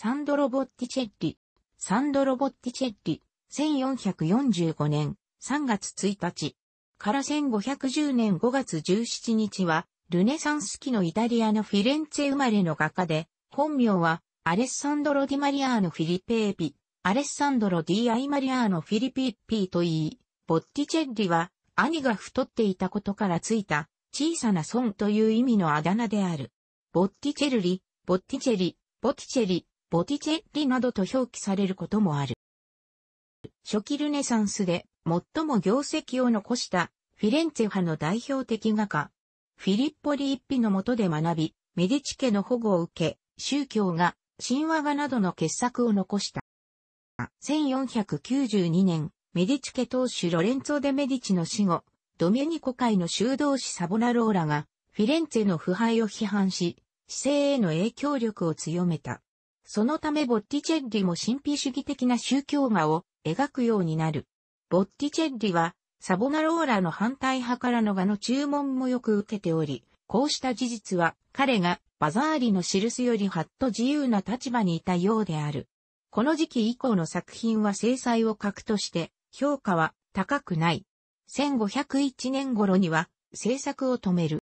サンドロボッティチェッリ。サンドロボッティチェッリ。1445年3月1日から1510年5月17日は、ルネサンス期のイタリアのフィレンツェ生まれの画家で、本名は、アレッサンドロ・ディ・マリアーノ・フィリペーピ、アレッサンドロ・ディ・アイ・マリアーノ・フィリピッピーと言い、ボッティチェッリは、兄が太っていたことからついた、小さな孫という意味のあだ名である。ボッティチェルリ、ボッティチェリ、ボティチェリボティチェッリなどと表記されることもある。初期ルネサンスで最も業績を残したフィレンツェ派の代表的画家、フィリッポ・リッピの下で学び、メディチ家の保護を受け、宗教画、神話画などの傑作を残した。1492年、メディチ家当主ロレンツォ・デ・メディチの死後、ドメニコ会の修道士サボナローラが、フィレンツェの腐敗を批判し、姿勢への影響力を強めた。そのためボッティチェッリも神秘主義的な宗教画を描くようになる。ボッティチェッリは、サボナローラの反対派からの画の注文もよく受けており、こうした事実は彼がバザーリの記すよりはっと自由な立場にいたようである。この時期以降の作品は制裁を核として評価は高くない。1501年頃には制作を止める。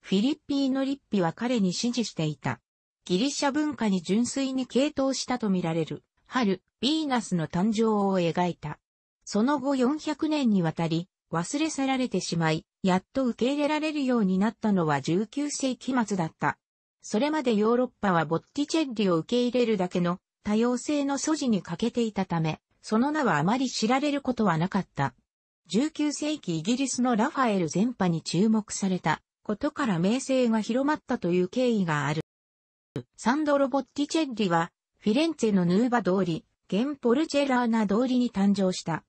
フィリッピーノ・リッピは彼に支持していた。ギリシャ文化に純粋に傾倒したとみられる、春、ヴィーナスの誕生を描いた。その後400年にわたり、忘れ去られてしまい、やっと受け入れられるようになったのは19世紀末だった。それまでヨーロッパはボッティチェッリを受け入れるだけの多様性の素地に欠けていたため、その名はあまり知られることはなかった。19世紀イギリスのラファエル全派に注目されたことから名声が広まったという経緯がある。サンドロ・ボッティチェッリは、フィレンツェのヌーバ通り、現ポルチェラーナ通りに誕生した。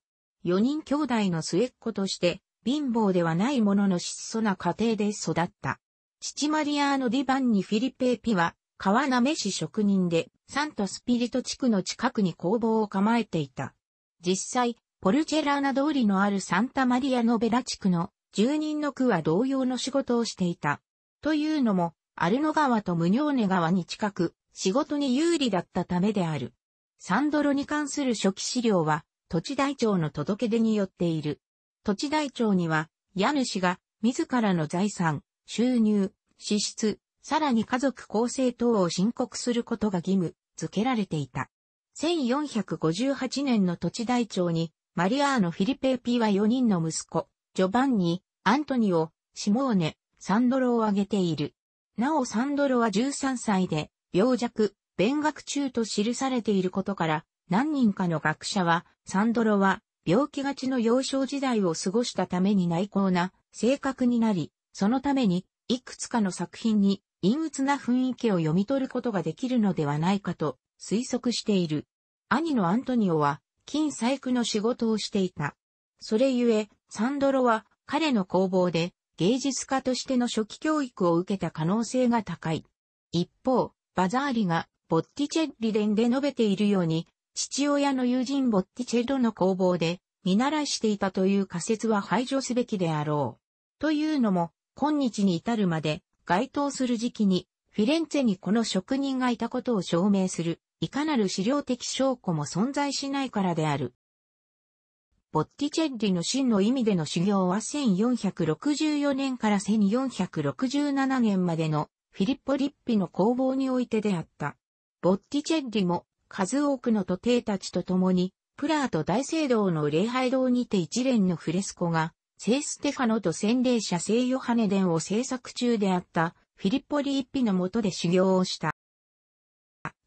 4人兄弟の末っ子として、貧乏ではないものの質素な家庭で育った。父マリアーノ・ディ・ヴァンニ・フィリペーピは、川滑市職人で、サントスピリト地区の近くに工房を構えていた。実際、ポルチェラーナ通りのあるサンタマリア・ノベラ地区の住人の区は同様の仕事をしていた。というのも、アルノ川とムニョーネ川に近く、仕事に有利だったためである。サンドロに関する初期資料は、土地台帳の届け出によっている。土地台帳には、家主が自らの財産、収入、支出、さらに家族構成等を申告することが義務付けられていた。1458年の土地台帳に、マリアーノ・フィリペーピは4人の息子、ジョバンニ、アントニオ、シモーネ、サンドロを挙げている。なおサンドロは13歳で、病弱、勉学中と記されていることから、何人かの学者は、サンドロは、病気がちの幼少時代を過ごしたために内向な性格になり、そのために、いくつかの作品に陰鬱な雰囲気を読み取ることができるのではないかと推測している。兄のアントニオは金細工の仕事をしていた。それゆえ、サンドロは彼の工房で芸術家としての初期教育を受けた可能性が高い。一方、バザーリがボッティチェッリ伝で述べているように、父親の友人ボッティチェロの工房で見習いしていたという仮説は排除すべきであろう。というのも、今日に至るまで該当する時期にフィレンツェにこの職人がいたことを証明するいかなる資料的証拠も存在しないからである。ボッティチェッリの真の意味での修行は1464年から1467年までのフィリッポ・リッピの工房においてであった。ボッティチェッリも数多くの徒弟たちと共にプラーと大聖堂の礼拝堂にて一連のフレスコが聖ステファノと洗礼者聖ヨハネンを制作中であったフィリッポ・リッピのもとで修行をした。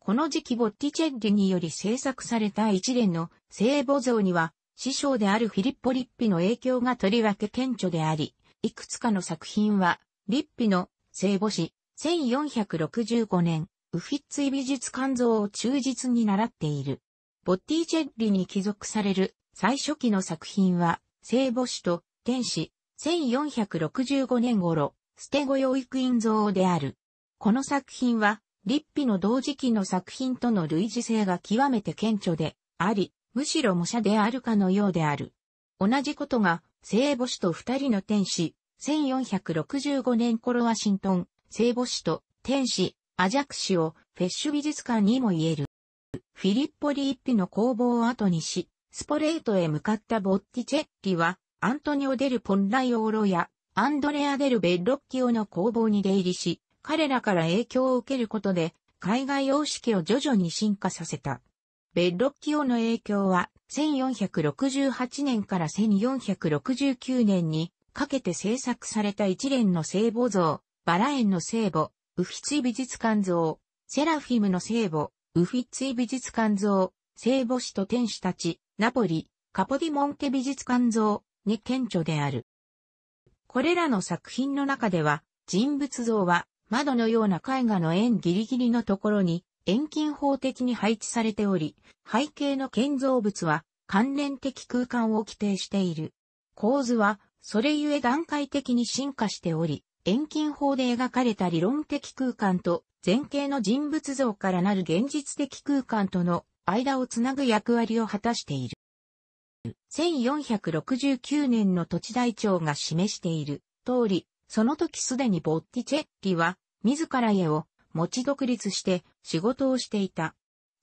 この時期ボッティチェッリにより制作された一連の聖母像には師匠であるフィリッポ・リッピの影響がとりわけ顕著であり、いくつかの作品は、リッピの聖母子、1465年、ウフィッツイ美術肝像を忠実に習っている。ボッティチェッリに帰属される最初期の作品は、聖母子と天使、1465年頃、捨て子養育院像である。この作品は、リッピの同時期の作品との類似性が極めて顕著であり、むしろ模写であるかのようである。同じことが、聖母子と二人の天使、1465年頃ワシントン、聖母子と天使、アジャクシをフェッシュ美術館にも言える。フィリッポリ一ピの工房を後にし、スポレートへ向かったボッティチェッリは、アントニオ・デル・ポンライオーロや、アンドレア・デル・ベッロッキオの工房に出入りし、彼らから影響を受けることで、海外様式を徐々に進化させた。ベッロッキオの影響は1468年から1469年にかけて制作された一連の聖母像、バラ園の聖母、ウフィツイ美術館像、セラフィムの聖母、ウフィツイ美術館像、聖母子と天使たち、ナポリ、カポディモンテ美術館像に顕著である。これらの作品の中では、人物像は窓のような絵画の円ギリギリのところに遠近法的に配置されており、背景の建造物は関連的空間を規定している。構図は、それゆえ段階的に進化しており、遠近法で描かれた理論的空間と前景の人物像からなる現実的空間との間をつなぐ役割を果たしている。1469年の土地台帳が示している通り、その時すでにボッティチェッリは自らへ。を持ち独立して仕事をしていた。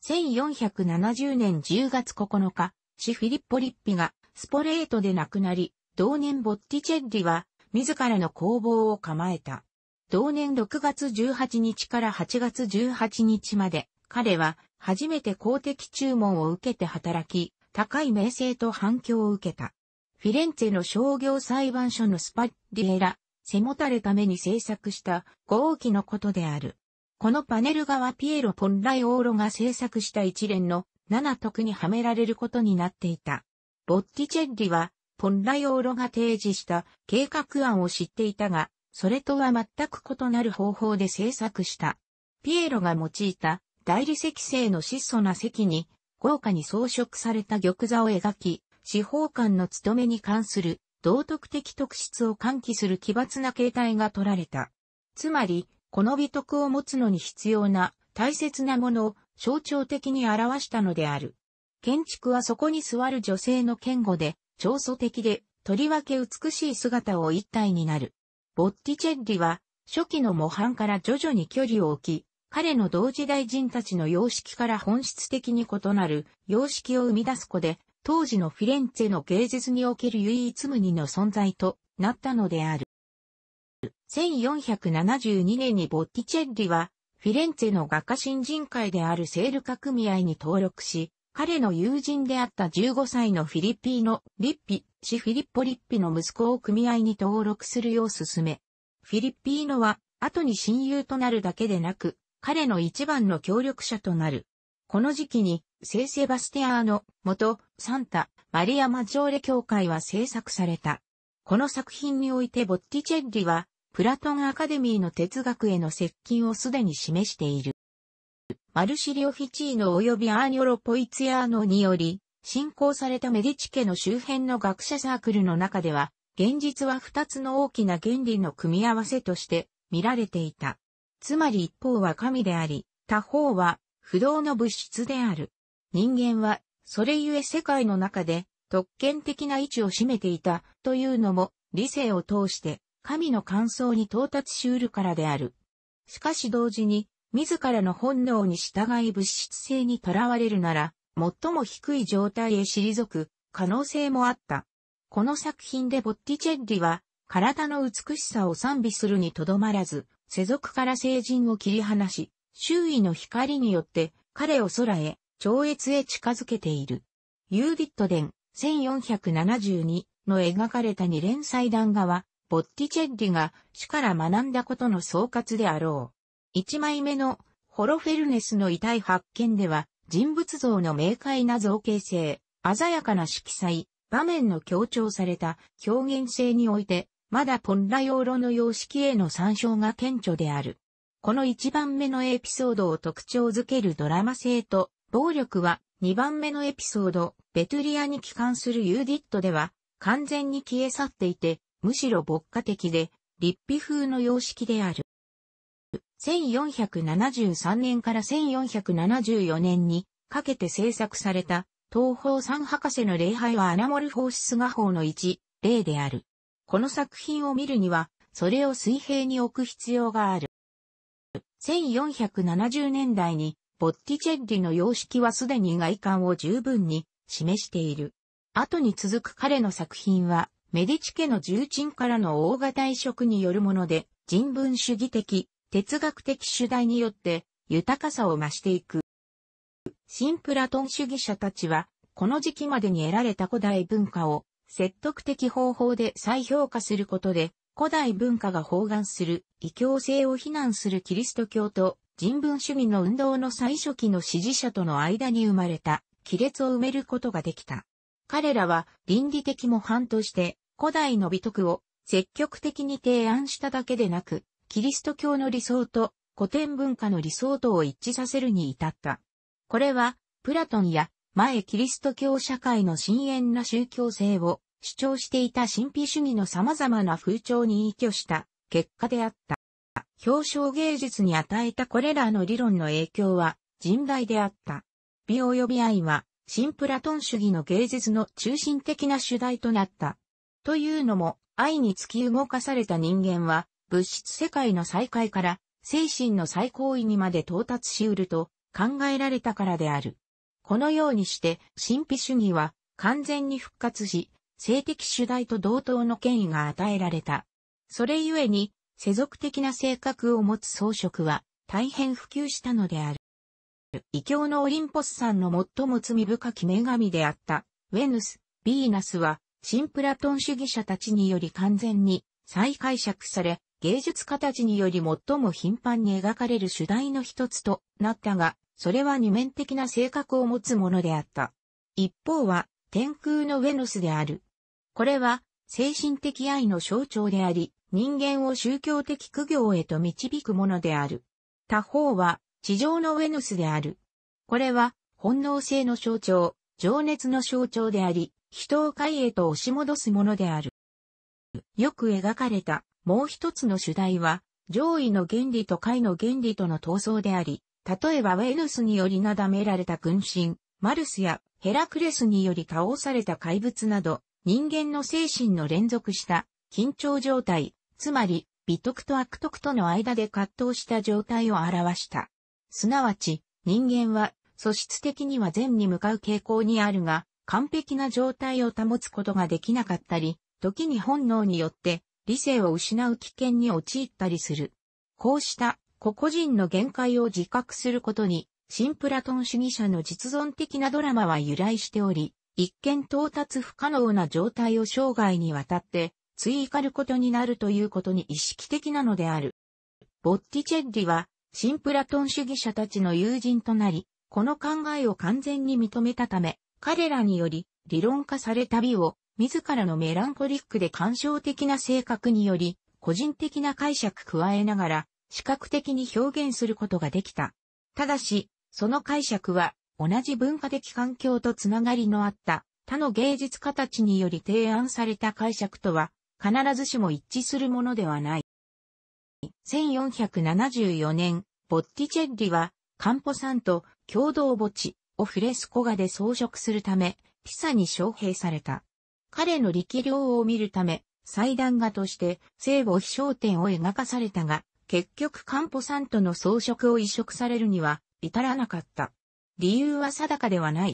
1470年10月9日、シフィリッポ・リッピがスポレートで亡くなり、同年ボッティチェッリは自らの工房を構えた。同年6月18日から8月18日まで、彼は初めて公的注文を受けて働き、高い名声と反響を受けた。フィレンツェの商業裁判所のスパッリエラ、背もたれために制作した合記のことである。このパネル画はピエロ・ポンライオーロが制作した一連の7徳にはめられることになっていた。ボッティチェッリは、ポンライオーロが提示した計画案を知っていたが、それとは全く異なる方法で制作した。ピエロが用いた大理石製の質素な席に豪華に装飾された玉座を描き、司法官の務めに関する道徳的特質を喚起する奇抜な形態が取られた。つまり、この美徳を持つのに必要な大切なものを象徴的に表したのである。建築はそこに座る女性の堅固で、長素的で、とりわけ美しい姿を一体になる。ボッティチェッリは、初期の模範から徐々に距離を置き、彼の同時代人たちの様式から本質的に異なる様式を生み出す子で、当時のフィレンツェの芸術における唯一無二の存在となったのである。1472年にボッティチェッリは、フィレンツェの画家新人会であるセール化組合に登録し、彼の友人であった15歳のフィリピーノ・リッピ、シフィリッポ・リッピの息子を組合に登録するよう勧め、フィリピーノは後に親友となるだけでなく、彼の一番の協力者となる。この時期に、聖セバステアーの元サンタ・マリア・マジョーレ教会は制作された。この作品においてボッティチェッリはプラトンアカデミーの哲学への接近をすでに示している。マルシリオ・フィチーノ及びアーニョロ・ポイツヤーノにより、信仰されたメディチ家の周辺の学者サークルの中では、現実は二つの大きな原理の組み合わせとして見られていた。つまり一方は神であり、他方は不動の物質である。人間は、それゆえ世界の中で特権的な位置を占めていたというのも理性を通して神の感想に到達しうるからである。しかし同時に、自らの本能に従い物質性にとらわれるなら、最も低い状態へ退く可能性もあった。この作品でボッティチェッリは、体の美しさを賛美するにとどまらず、世俗から成人を切り離し、周囲の光によって彼を空へ、超越へ近づけている。ユーディット伝1472の描かれた二連祭壇画は、ボッティチェッリが主から学んだことの総括であろう。一枚目のホロフェルネスの遺体発見では、人物像の明快な造形性、鮮やかな色彩、場面の強調された表現性において、まだポンラヨーロの様式への参照が顕著である。この一番目のエピソードを特徴づけるドラマ性と、暴力は二番目のエピソード、ベトリアに帰還するユーディットでは、完全に消え去っていて、むしろ牧歌的で、立碑風の様式である。1473年から1474年にかけて制作された東方三博士の礼拝はアナモルフォーシス画法の一例である。この作品を見るには、それを水平に置く必要がある。1470年代に、ボッティチェッリの様式はすでに外観を十分に示している。後に続く彼の作品は、メディチ家の重鎮からの大型移植によるもので、人文主義的、哲学的主題によって豊かさを増していく。新プラトン主義者たちは、この時期までに得られた古代文化を説得的方法で再評価することで、古代文化が包含する異教性を非難するキリスト教と人文主義の運動の最初期の支持者との間に生まれた亀裂を埋めることができた。彼らは倫理的模範として古代の美徳を積極的に提案しただけでなく、キリスト教の理想と古典文化の理想とを一致させるに至った。これは、プラトンや前キリスト教社会の深淵な宗教性を主張していた神秘主義の様々な風潮に依拠した結果であった。表彰芸術に与えたこれらの理論の影響は甚大であった。美及び愛は、新プラトン主義の芸術の中心的な主題となった。というのも、愛に突き動かされた人間は、物質世界の再開から、精神の最高位にまで到達しうると考えられたからである。このようにして、神秘主義は完全に復活し、性的主題と同等の権威が与えられた。それゆえに、世俗的な性格を持つ装飾は大変普及したのである。異教のオリンポスさんの最も罪深き女神であった、ウェヌス、ヴィーナスは、新プラトン主義者たちにより完全に再解釈され、芸術家たちにより最も頻繁に描かれる主題の一つとなったが、それは二面的な性格を持つものであった。一方は、天空のウェノスである。これは、精神的愛の象徴であり、人間を宗教的苦行へと導くものである。他方は、地上のウェノスである。これは、本能性の象徴、情熱の象徴であり、人を解へと押し戻すものである。よく描かれたもう一つの主題は、上位の原理と下位の原理との闘争であり、例えばウェヌスによりなだめられた軍神、マルスやヘラクレスにより倒された怪物など、人間の精神の連続した緊張状態、つまり美徳と悪徳との間で葛藤した状態を表した。すなわち、人間は素質的には善に向かう傾向にあるが、完璧な状態を保つことができなかったり、時に本能によって理性を失う危険に陥ったりする。こうした個々人の限界を自覚することに、新プラトン主義者の実存的なドラマは由来しており、一見到達不可能な状態を生涯にわたって追いかることになるということに意識的なのである。ボッティチェッリは、新プラトン主義者たちの友人となり、この考えを完全に認めたため、彼らにより理論化された美を自らのメランコリックで感傷的な性格により個人的な解釈加えながら視覚的に表現することができた。ただし、その解釈は同じ文化的環境とつながりのあった他の芸術家たちにより提案された解釈とは必ずしも一致するものではない。1474年、ボッティチェッリはカンポさんと共同墓地、をフレスコ画で装飾するため、ピサに招聘された。彼の力量を見るため、祭壇画として聖母飛翔点を描かされたが、結局カンポサントの装飾を移植されるには至らなかった。理由は定かではない。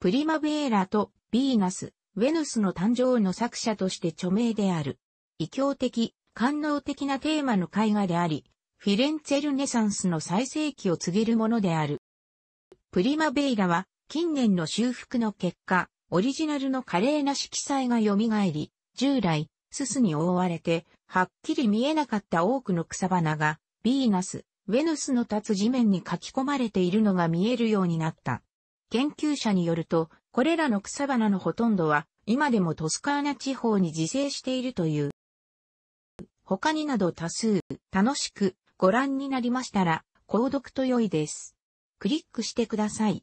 プリマベーラとヴィーナス、ウェヌスの誕生の作者として著名である。異教的、官能的なテーマの絵画であり、フィレンツェルネサンスの最盛期を告げるものである。プリマベイラは近年の修復の結果、オリジナルの華麗な色彩が蘇り、従来、すすに覆われて、はっきり見えなかった多くの草花が、ヴィーナス、ウェヌスの立つ地面に書き込まれているのが見えるようになった。研究者によると、これらの草花のほとんどは、今でもトスカーナ地方に自生しているという。他になど多数、楽しくご覧になりましたら、購読と良いです。クリックしてください。